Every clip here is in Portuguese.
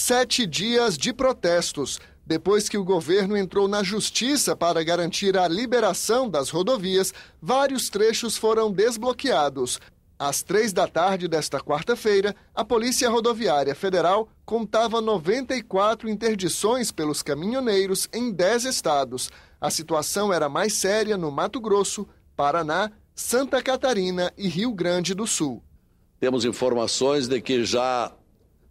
Sete dias de protestos, depois que o governo entrou na justiça para garantir a liberação das rodovias, vários trechos foram desbloqueados. Às três da tarde desta quarta-feira, a Polícia Rodoviária Federal contava 94 interdições pelos caminhoneiros em dez estados. A situação era mais séria no Mato Grosso, Paraná, Santa Catarina e Rio Grande do Sul. Temos informações de que já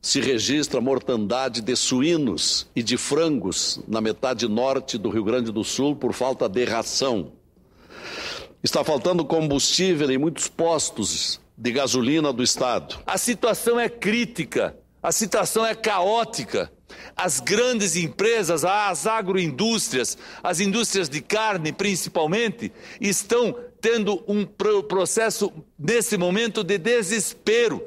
se registra mortandade de suínos e de frangos na metade norte do Rio Grande do Sul por falta de ração. Está faltando combustível em muitos postos de gasolina do estado. A situação é crítica, a situação é caótica. As grandes empresas, as agroindústrias, as indústrias de carne principalmente, estão tendo um processo, nesse momento, de desespero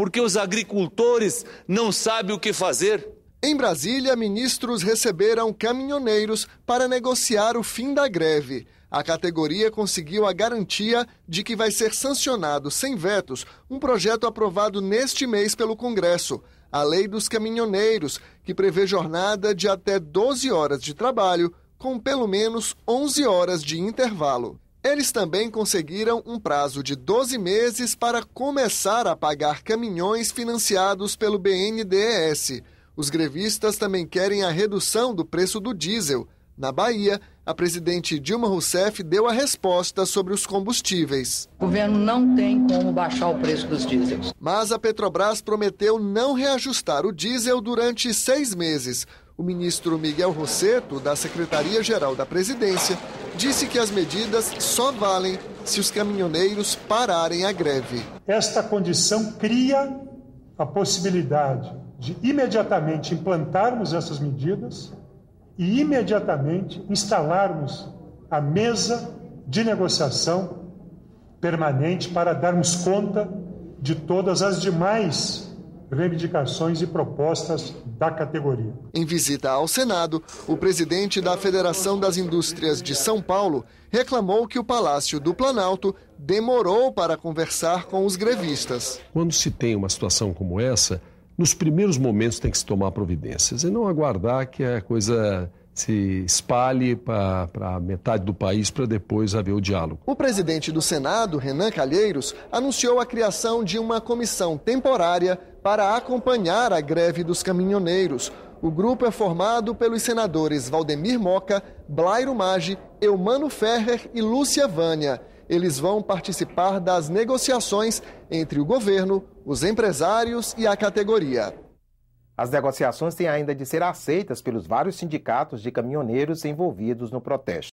porque os agricultores não sabem o que fazer. Em Brasília, ministros receberam caminhoneiros para negociar o fim da greve. A categoria conseguiu a garantia de que vai ser sancionado sem vetos um projeto aprovado neste mês pelo Congresso, a Lei dos Caminhoneiros, que prevê jornada de até 12 horas de trabalho, com pelo menos 11 horas de intervalo. Eles também conseguiram um prazo de 12 meses para começar a pagar caminhões financiados pelo BNDES. Os grevistas também querem a redução do preço do diesel. Na Bahia, a presidente Dilma Rousseff deu a resposta sobre os combustíveis. O governo não tem como baixar o preço dos diesels. Mas a Petrobras prometeu não reajustar o diesel durante seis meses. O ministro Miguel Rosseto, da Secretaria-Geral da Presidência, disse que as medidas só valem se os caminhoneiros pararem a greve. Esta condição cria a possibilidade de imediatamente implantarmos essas medidas e imediatamente instalarmos a mesa de negociação permanente para darmos conta de todas as demais reivindicações e propostas da categoria. Em visita ao Senado, o presidente da Federação das Indústrias de São Paulo reclamou que o Palácio do Planalto demorou para conversar com os grevistas. Quando se tem uma situação como essa, nos primeiros momentos tem que se tomar providências e não aguardar que a coisa se espalhe para metade do país para depois haver o diálogo. O presidente do Senado, Renan Calheiros, anunciou a criação de uma comissão temporária para acompanhar a greve dos caminhoneiros. O grupo é formado pelos senadores Valdemir Moca, Blairo Maggi, Eumano Ferrer e Lúcia Vânia. Eles vão participar das negociações entre o governo, os empresários e a categoria. As negociações têm ainda de ser aceitas pelos vários sindicatos de caminhoneiros envolvidos no protesto.